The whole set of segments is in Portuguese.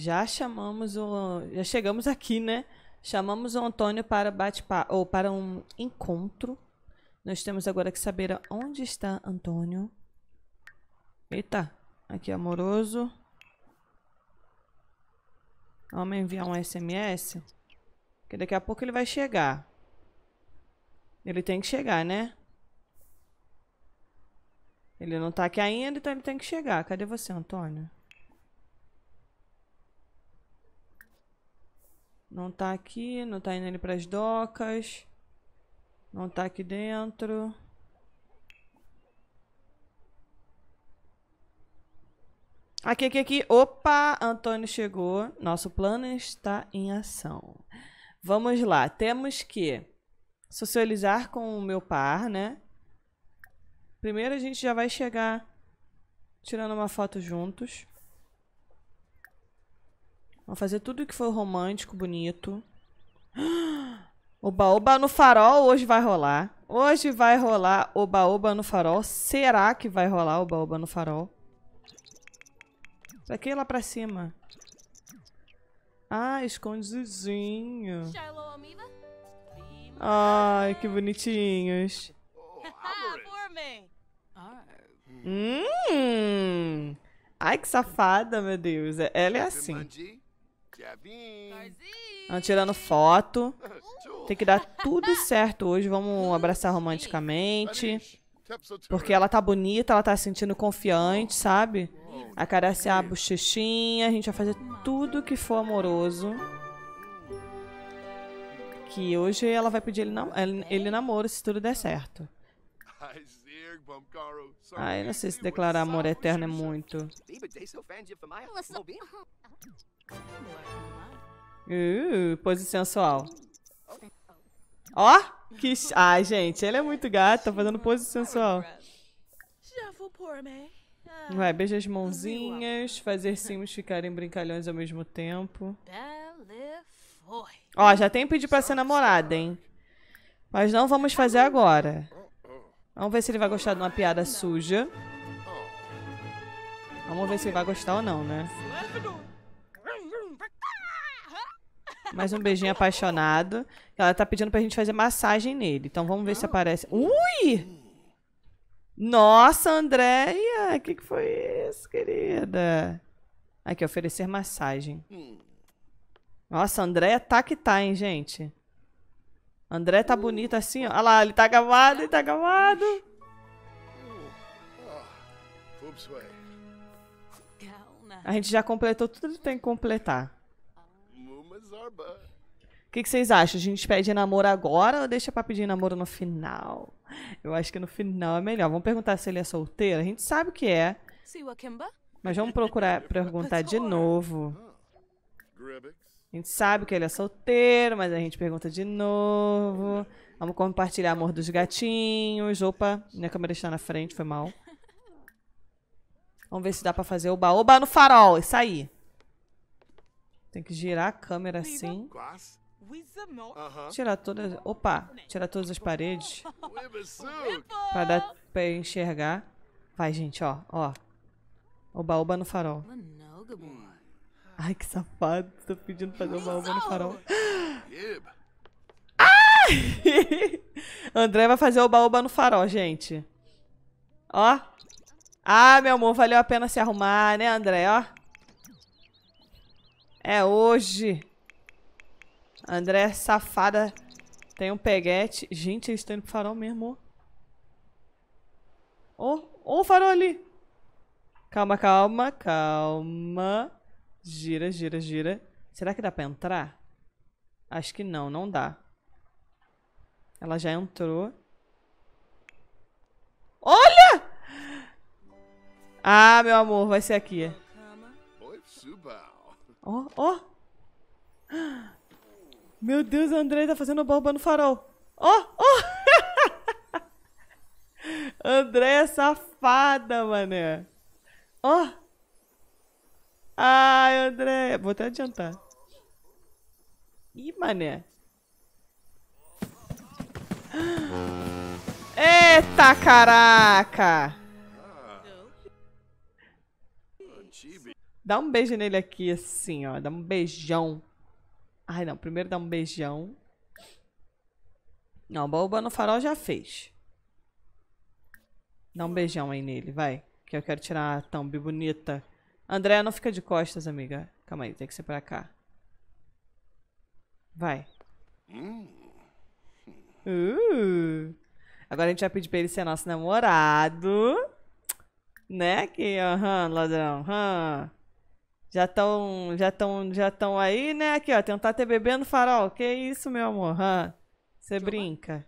já chamamos o. Já chegamos aqui, né? Chamamos o Antônio para bate-papo ou para um encontro. Nós temos agora que saber onde está Antônio. Eita, aqui amoroso. Vamos enviar um SMS. Que daqui a pouco ele vai chegar. Ele tem que chegar, né? Ele não tá aqui ainda, então ele tem que chegar. Cadê você, Antônio? Não tá aqui, não tá indo ali pras docas. Não tá aqui dentro. Aqui, aqui, aqui. Opa, Antônio chegou. Nosso plano está em ação. Vamos lá. Temos que socializar com o meu par, né? Primeiro a gente já vai chegar tirando uma foto juntos. Vamos fazer tudo que for romântico, bonito. Oba-oba no farol hoje vai rolar. Hoje vai rolar oba-oba no farol. Será que vai rolar oba-oba no farol? Pra que lá pra cima? Ah, escondizinho. Ai, que bonitinhos. Ah, hum! Ai, que safada, meu Deus. É, ela é assim. Ando tirando foto. Tem que dar tudo certo hoje. Vamos abraçar romanticamente. Porque ela tá bonita, ela tá se sentindo confiante, sabe? Acariciar a bochechinha. A gente vai fazer tudo que for amoroso. Que hoje ela vai pedir ele, nam ele namoro se tudo der certo. Ai, não sei se declarar amor eterno é muito. Uh, pose sensual. Ó! Oh, que... Ai, gente, ele é muito gato, tá fazendo pose sensual. Né? Ah. Vai, beija as mãozinhas, fazer sims ficarem brincalhões ao mesmo tempo. Ó, já tem pedido pra ser namorada, hein? Mas não vamos fazer agora. Vamos ver se ele vai gostar de uma piada suja. Vamos ver se ele vai gostar ou não, né? Mais um beijinho apaixonado. Ela tá pedindo pra gente fazer massagem nele. Então vamos ver se ah. aparece. Ui! Nossa, Andréia! O que, que foi isso, querida? Aqui, oferecer massagem. Nossa, Andréia tá que tá, hein, gente? André tá bonito assim, ó. Olha lá, ele tá gavado, ele tá gavado. Ah, A gente já completou tudo que tem que completar. O que, que vocês acham? A gente pede namoro agora ou deixa pra pedir namoro no final? Eu acho que no final é melhor. Vamos perguntar se ele é solteiro? A gente sabe o que é. Mas vamos procurar perguntar de novo. Ah, a gente sabe que ele é solteiro, mas a gente pergunta de novo. Vamos compartilhar amor dos gatinhos. Opa, minha câmera está na frente, foi mal. Vamos ver se dá pra fazer o oba no farol. Isso aí. Tem que girar a câmera assim. Tirar todas. Opa! Tirar todas as paredes. Pra dar pra enxergar. Vai, gente, ó. Ó. o baúba no farol. Ai, que safado. Tô pedindo pra fazer o baúba no farol. Ai! André vai fazer o baúba no farol, gente. Ó. Ah, meu amor, valeu a pena se arrumar, né, André? Ó. É hoje. André, safada, tem um peguete. Gente, eles estão indo pro farol mesmo. Ó, oh, oh, o farol ali. Calma, calma, calma. Gira, gira, gira. Será que dá pra entrar? Acho que não, não dá. Ela já entrou. Olha! Ah, meu amor, vai ser aqui. Oi, Ó, ó. Meu Deus, a tá fazendo borba no farol. Ó, ó. Andréia é safada, mané. Ó. Ai, Andréia. Vou até adiantar. Ih, mané. Eita, caraca! Ah. Dá um beijo nele aqui, assim, ó. Dá um beijão. Ai, não. Primeiro dá um beijão. Não, boba no farol já fez. Dá um beijão aí nele, vai. Que eu quero tirar a thumb bonita. Andréa, não fica de costas, amiga. Calma aí, tem que ser pra cá. Vai. Uh. Agora a gente vai pedir pra ele ser nosso namorado. Né? Que, aham, uhum, ladrão. Aham. Uhum. Já estão já tão, já tão aí, né? Aqui, ó, tentar ter bebê no farol. Que isso, meu amor? Você brinca.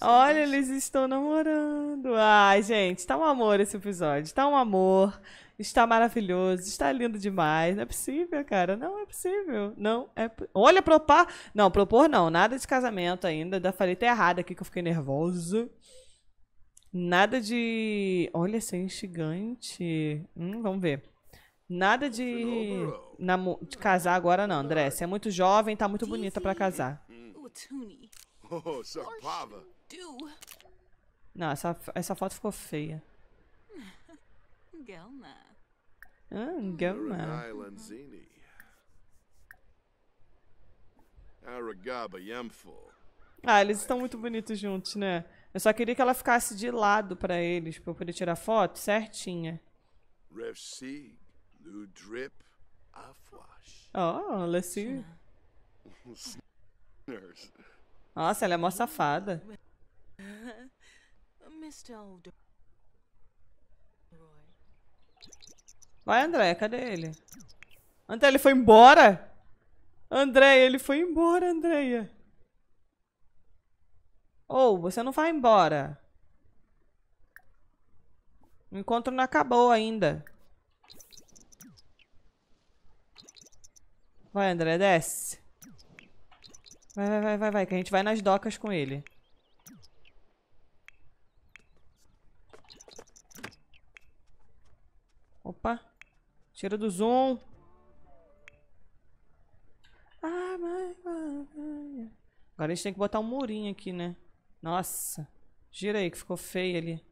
Olha, eles estão namorando. Ai, gente, tá um amor esse episódio. Tá um amor. Está maravilhoso. Está lindo demais. Não é possível, cara. Não é possível. Não é. Olha, propor. Não, propor não. Nada de casamento ainda. Da falei até errado aqui que eu fiquei nervosa. Nada de. Olha, isso é instigante. Hum, vamos ver. Nada de... Namo... de casar agora, não, André. Você é muito jovem, tá muito bonita para casar. Hum. Oh, oh, não, essa, essa foto ficou feia. Ah, ah, eles estão muito bonitos juntos, né? Eu só queria que ela ficasse de lado para eles, para eu poder tirar foto certinha. Oh, Ludrip, Afwash. Oh, Nossa, ela é mó safada. Vai, André, cadê ele? André, ele foi embora? André, ele foi embora, Andréia. Ou, oh, você não vai embora. O encontro não acabou ainda. Vai, André, desce. Vai, vai, vai, vai, vai, que a gente vai nas docas com ele. Opa. Tira do zoom. Ah, Agora a gente tem que botar um murinho aqui, né? Nossa. Gira aí, que ficou feio ali.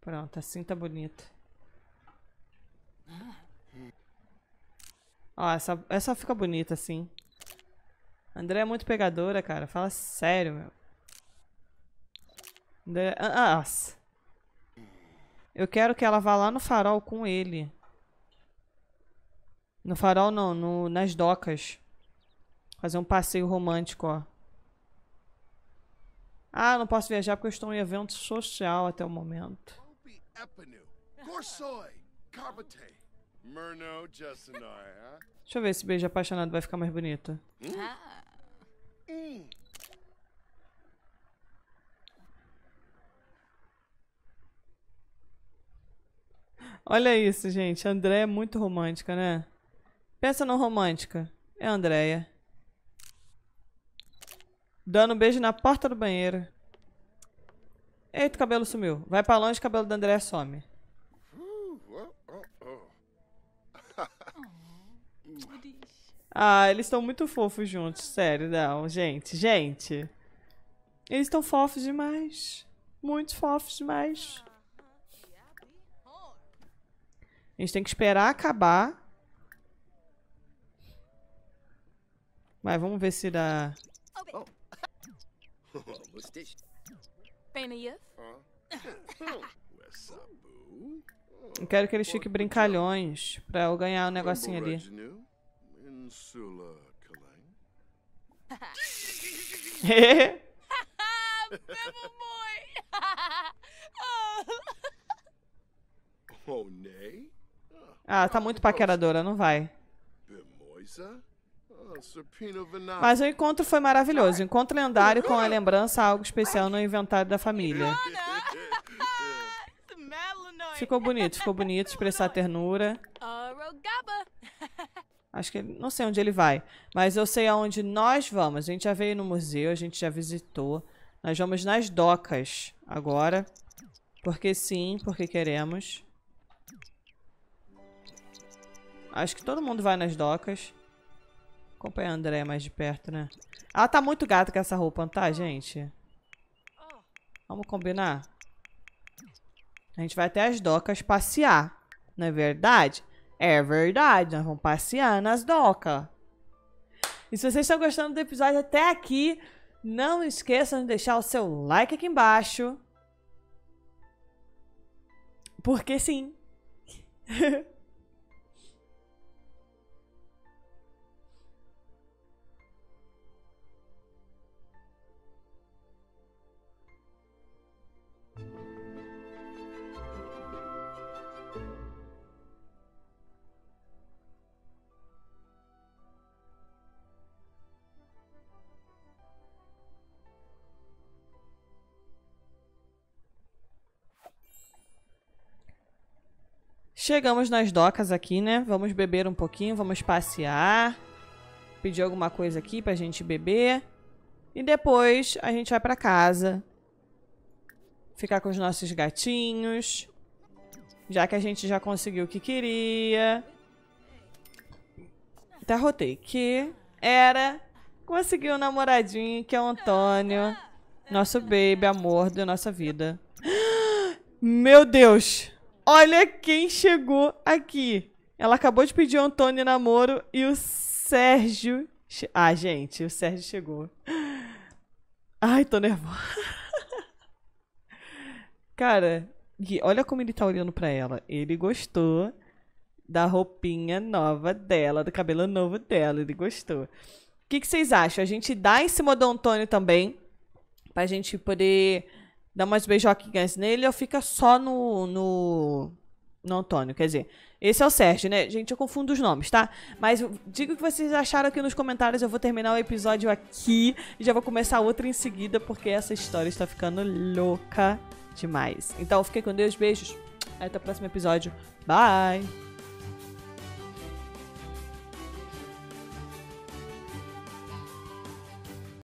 Pronto, assim tá bonito. Ó, essa, essa fica bonita assim. André é muito pegadora, cara. Fala sério, meu. André... Ah, ah, nossa. Eu quero que ela vá lá no farol com ele. No farol não, no, nas docas. Fazer um passeio romântico, ó. Ah, não posso viajar porque eu estou em evento social até o momento. Deixa eu ver se beijo apaixonado vai ficar mais bonito. Hum. Ah. Hum. Olha isso, gente. A Andréia é muito romântica, né? Pensa não romântica. É a Andréia. Dando um beijo na porta do banheiro. Eita, o cabelo sumiu. Vai pra longe, o cabelo do André some. Ah, eles estão muito fofos juntos, sério, não. Gente, gente. Eles estão fofos demais. Muito fofos demais. A gente tem que esperar acabar. Mas vamos ver se dá... Oh. Mustache. Penayef? Eu quero que eles fiquem brincalhões pra eu ganhar um negocinho ali. ah, tá muito paqueradora, não vai. Bemoisa? Mas o encontro foi maravilhoso. Encontro lendário com a lembrança algo especial no inventário da família. Ficou bonito, ficou bonito expressar ternura. Acho que não sei onde ele vai, mas eu sei aonde nós vamos. A gente já veio no museu, a gente já visitou. Nós vamos nas docas agora, porque sim, porque queremos. Acho que todo mundo vai nas docas. Acompanhar a Andréia mais de perto, né? Ela tá muito gata com essa roupa, não tá, gente? Vamos combinar? A gente vai até as docas passear, não é verdade? É verdade, nós vamos passear nas docas. E se vocês estão gostando do episódio até aqui, não esqueçam de deixar o seu like aqui embaixo. Porque sim. Chegamos nas docas aqui, né? Vamos beber um pouquinho, vamos passear. Pedir alguma coisa aqui pra gente beber. E depois a gente vai pra casa. Ficar com os nossos gatinhos. Já que a gente já conseguiu o que queria. Então, rotei que era conseguir um namoradinho que é o Antônio. Nosso baby, amor da nossa vida. Meu Deus! Olha quem chegou aqui. Ela acabou de pedir o Antônio namoro e o Sérgio. Ah, gente, o Sérgio chegou. Ai, tô nervosa. Cara, olha como ele tá olhando pra ela. Ele gostou da roupinha nova dela, do cabelo novo dela. Ele gostou. O que, que vocês acham? A gente dá em cima do Antônio também, pra gente poder dá umas beijoquinhas nele ou fica só no, no, no Antônio. Quer dizer, esse é o Sérgio, né? Gente, eu confundo os nomes, tá? Mas diga o que vocês acharam aqui nos comentários. Eu vou terminar o episódio aqui e já vou começar outro em seguida, porque essa história está ficando louca demais. Então, fiquem com Deus, beijos. Até o próximo episódio. Bye!